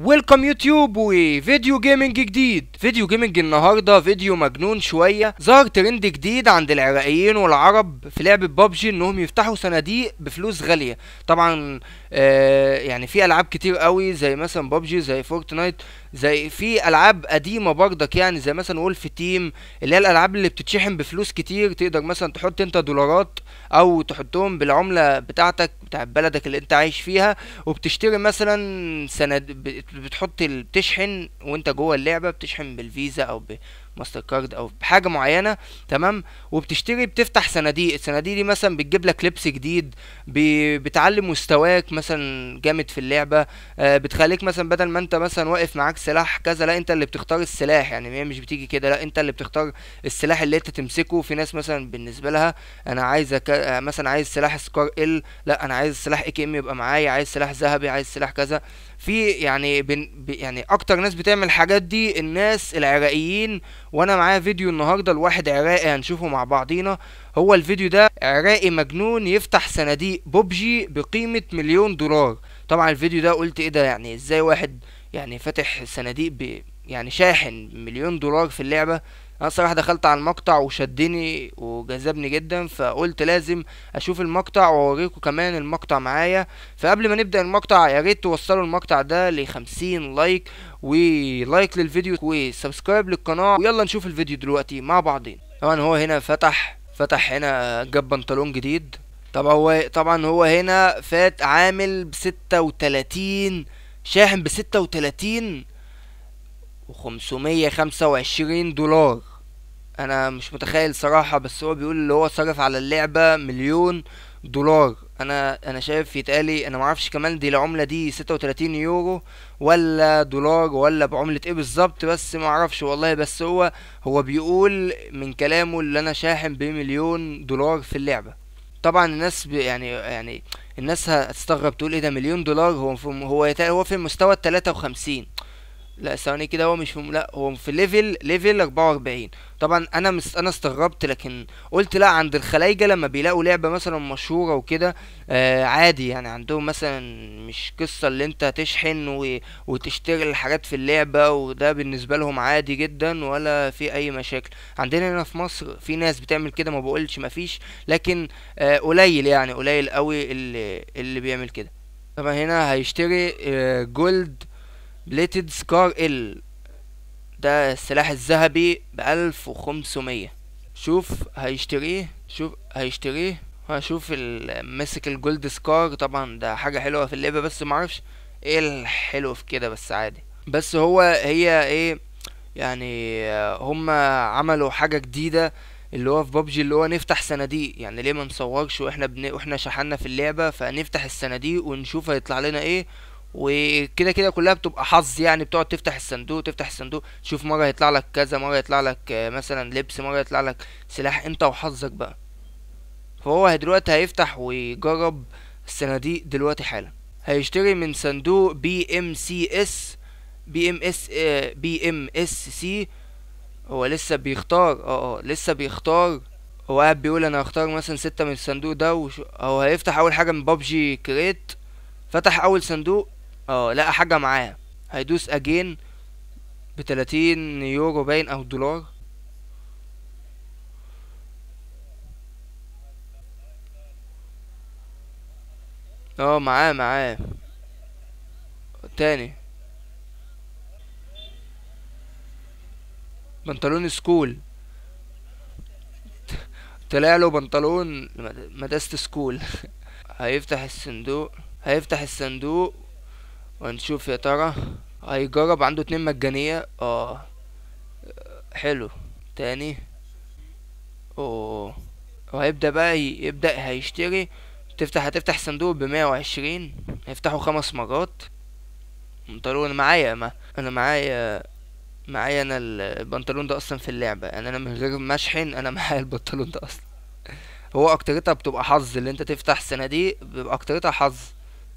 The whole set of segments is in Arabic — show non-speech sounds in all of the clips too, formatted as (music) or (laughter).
ويلكم يوتيوب وفيديو جيمنج جديد فيديو جيمنج النهارده فيديو مجنون شويه ظهر ترند جديد عند العراقيين والعرب في لعبه بابجي انهم يفتحوا صناديق بفلوس غاليه طبعا آه، يعني في العاب كتير قوي زي مثلا بابجي زي فورتنايت زي في العاب قديمه برضك يعني زي مثلا وولف تيم اللي هي الالعاب اللي بتتشحن بفلوس كتير تقدر مثلا تحط انت دولارات او تحطهم بالعمله بتاعتك بتاع بلدك اللي انت عايش فيها وبتشتري مثلا سند بتحط بتشحن وانت جوه اللعبه بتشحن بالفيزا او ب... ماستر كارد او بحاجه معينه تمام وبتشتري بتفتح صناديق الصناديق دي مثلا بتجيب لك لبس جديد بتعلي مستواك مثلا جامد في اللعبه آه، بتخليك مثلا بدل ما انت مثلا واقف معاك سلاح كذا لا انت اللي بتختار السلاح يعني هي مش بتيجي كده لا انت اللي بتختار السلاح اللي انت تمسكه في ناس مثلا بالنسبه لها انا عايز أك... مثلا عايز سلاح سكار ال لا انا عايز سلاح اي كي ام يبقى معايا عايز سلاح ذهبي عايز سلاح كذا في يعني بن يعني اكتر ناس بتعمل الحاجات دي الناس العراقيين وانا معايا فيديو النهارده لواحد عراقي هنشوفه مع بعضينا هو الفيديو ده عراقي مجنون يفتح صناديق بوبجي بقيمه مليون دولار طبعا الفيديو ده قلت ايه ده يعني ازاي واحد يعني فاتح صناديق ب يعني شاحن مليون دولار في اللعبه انا الصراحه دخلت على المقطع وشدني وجذبني جدا فقلت لازم اشوف المقطع واوريكم كمان المقطع معايا فقبل ما نبدا المقطع يا ريت توصلوا المقطع ده ل 50 لايك ولايك للفيديو وسبسكرايب للقناه ويلا نشوف الفيديو دلوقتي مع بعضين طبعا هو هنا فتح فتح هنا جاب بنطلون جديد طبعا هو طبعا هو هنا فات عامل ب 36 شاحن ب 36 و 525 دولار انا مش متخيل صراحة بس هو بيقول اللي هو صرف على اللعبة مليون دولار انا انا شايف يتقالي انا معرفش كمان دي العملة دي ستة وتلاتين يورو ولا دولار ولا بعملة ايه بالظبط بس معرفش والله بس هو هو بيقول من كلامه اللي انا شاحن بمليون دولار في اللعبة طبعا الناس يعني يعني الناس هتستغرب تقول ايه ده مليون دولار هو في هو هو في المستوى التلاتة وخمسين لا ثواني كده هو مش في لا هو في ليفل ليفل 44 طبعا انا مس انا استغربت لكن قلت لا عند الخلايجه لما بيلاقوا لعبه مثلا مشهوره وكده آه عادي يعني عندهم مثلا مش قصه اللي انت تشحن و... وتشتغل الحاجات في اللعبه وده بالنسبه لهم عادي جدا ولا في اي مشاكل عندنا هنا في مصر في ناس بتعمل كده ما بقولش مفيش لكن آه قليل يعني قليل قوي اللي اللي بيعمل كده طبعا هنا هيشتري آه جولد بليتد سكار ال ده السلاح الذهبي بألف 1500 شوف هيشتريه شوف هيشتريه هشوف ماسك الجولد سكار طبعا ده حاجة حلوة في اللعبة بس معرفش ايه الحلو في كده بس عادي بس هو هي ايه يعني هما عملوا حاجة جديدة اللي هو في بابجي اللي هو نفتح صناديق يعني ليه ما نصورش واحنا بن... واحنا شحنا في اللعبة فنفتح الصناديق ونشوف هيطلع لنا ايه وكده كده كلها بتبقى حظ يعني بتقعد تفتح الصندوق تفتح الصندوق تشوف مره يطلع لك كذا مره يطلع لك آه، مثلا لبس مره يطلع لك سلاح انت وحظك بقى فهو دلوقتي هيفتح ويجرب الصناديق دلوقتي حالا هيشتري من صندوق بي ام سي اس بي ام اس آه، بي ام اس سي هو لسه بيختار اه اه لسه بيختار هو قاعد بيقول انا هختار مثلا ستة من الصندوق ده وهو هو هيفتح اول حاجة من بابجي كريت فتح اول صندوق اه لقى حاجة معاه هيدوس اجين بتلاتين يورو باين او دولار اه معاه معاه تاني بنطلون سكول طلع له بنطلون مدرسة سكول (laughs) هيفتح الصندوق هيفتح الصندوق ونشوف يا ترى هيجرب عنده اتنين مجانية اه حلو تاني اوه وهيبدأ بقى يبدأ هيشتري تفتح هتفتح صندوق بمية وعشرين هيفتحه خمس مرات بنطلون انا معايا ما انا معايا معايا انا البنطلون ده اصلا في اللعبة يعني انا من غير ما اشحن انا (laughs) معايا البنطلون ده اصلا هو اكترتها بتبقى حظ اللي انت تفتح صناديق بيبقى اكترتها حظ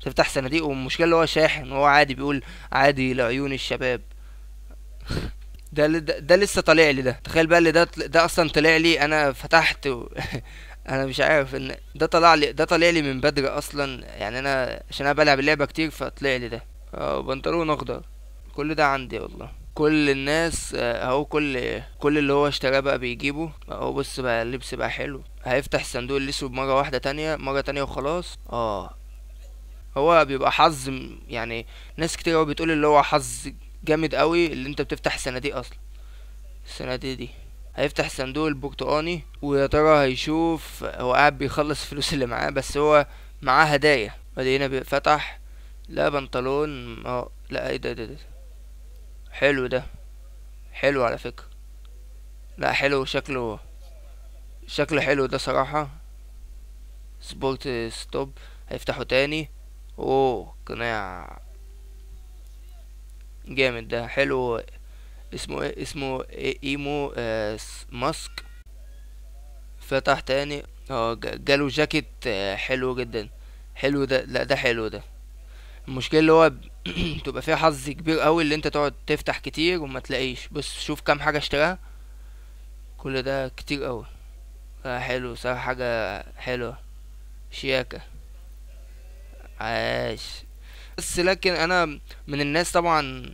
تفتح صناديق والمشكله اللي هو شاحن وهو عادي بيقول عادي لعيون الشباب ده ده, ده لسه طالع لي ده تخيل بقى اللي ده ده اصلا طلع لي انا فتحت و... (laughs) انا مش عارف ان ده طلع لي ده طلع لي من بدري اصلا يعني انا عشان انا بلعب اللعبه كتير فطلع لي ده اه بنطلون اخضر كل ده عندي والله كل الناس آه، اهو كل كل اللي هو اشتراه بقى بيجيبه اهو بص بقى اللبس بقى حلو هيفتح الصندوق الاسود مره واحده تانية مره تانية وخلاص اه هو بيبقى حظ يعني ناس كتير قوي بتقول اللي هو حظ جامد قوي اللي انت بتفتح الصناديق اصلا الصناديق دي هيفتح صندوق البرتقاني ويا ترى هيشوف هو قاعد بيخلص الفلوس اللي معاه بس هو معاه هدايا هنا فتح لا بنطلون اه لا ايه ده ايه ده ايه ده حلو ده حلو على فكرة لا حلو شكله شكله حلو ده صراحة سبورت ستوب هيفتحه تاني اوه قناع جامد ده حلو اسمه ايه اسمه ايمو آه ماسك فتح تاني اه جاله جاكيت آه حلو جدا حلو ده لا ده حلو ده المشكله اللي هو (clears throat) تبقى فيها حظ كبير قوي اللي انت تقعد تفتح كتير وما تلاقيش بس شوف كام حاجه اشتراها كل ده كتير قوي آه حلو صراحه حاجه حلوه شياكه عاش بس لكن انا من الناس طبعا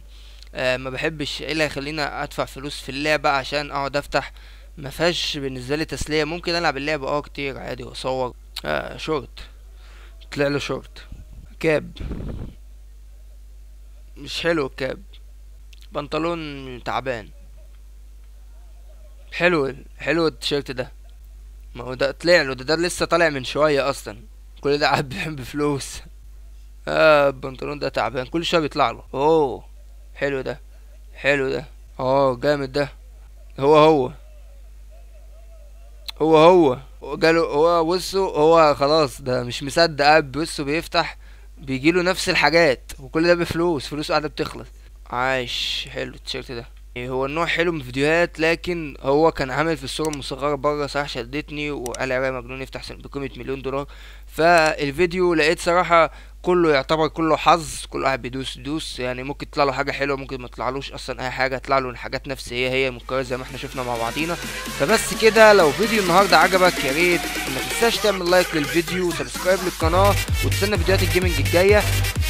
آه ما بحبش ايه اللي هيخليني ادفع فلوس في اللعبه عشان اقعد افتح ما فيهاش بالنسبه لي تسليه ممكن العب اللعبه اه كتير عادي واصور آه شورت طلع له شورت كاب مش حلو الكاب بنطلون تعبان حلو حلو التيشيرت ده ما هو ده طلع له ده, ده لسه طالع من شويه اصلا كل ده قاعد بفلوس اه البنطلون ده تعبان كل شويه بيطلع له اوه حلو ده حلو ده اه جامد ده هو هو هو هو جاله هو بصوا هو خلاص ده مش مصدق قاعد بصوا بيفتح بيجيله نفس الحاجات وكل ده بفلوس فلوس قاعده بتخلص عاش حلو التيشيرت ده يعني هو النوع حلو من فيديوهات لكن هو كان عامل في الصورة المصغرة بره صراحة شدتني وقال يا مجنون يفتح بقيمة مليون دولار فالفيديو لقيت صراحة كله يعتبر كله حظ كل واحد بيدوس دوس يعني ممكن تطلع له حاجه حلوه ممكن ما تطلعلوش اصلا اي حاجه تطلع له حاجات نفس هي هي مكرره زي ما احنا شفنا مع بعضينا فبس كده لو فيديو النهارده عجبك يا ريت ما تنساش تعمل لايك للفيديو وسبسكرايب للقناه وتستنى فيديوهات الجيمنج الجايه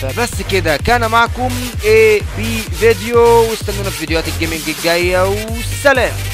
فبس كده كان معكم اي بي فيديو واستنونا في فيديوهات الجيمنج الجايه والسلام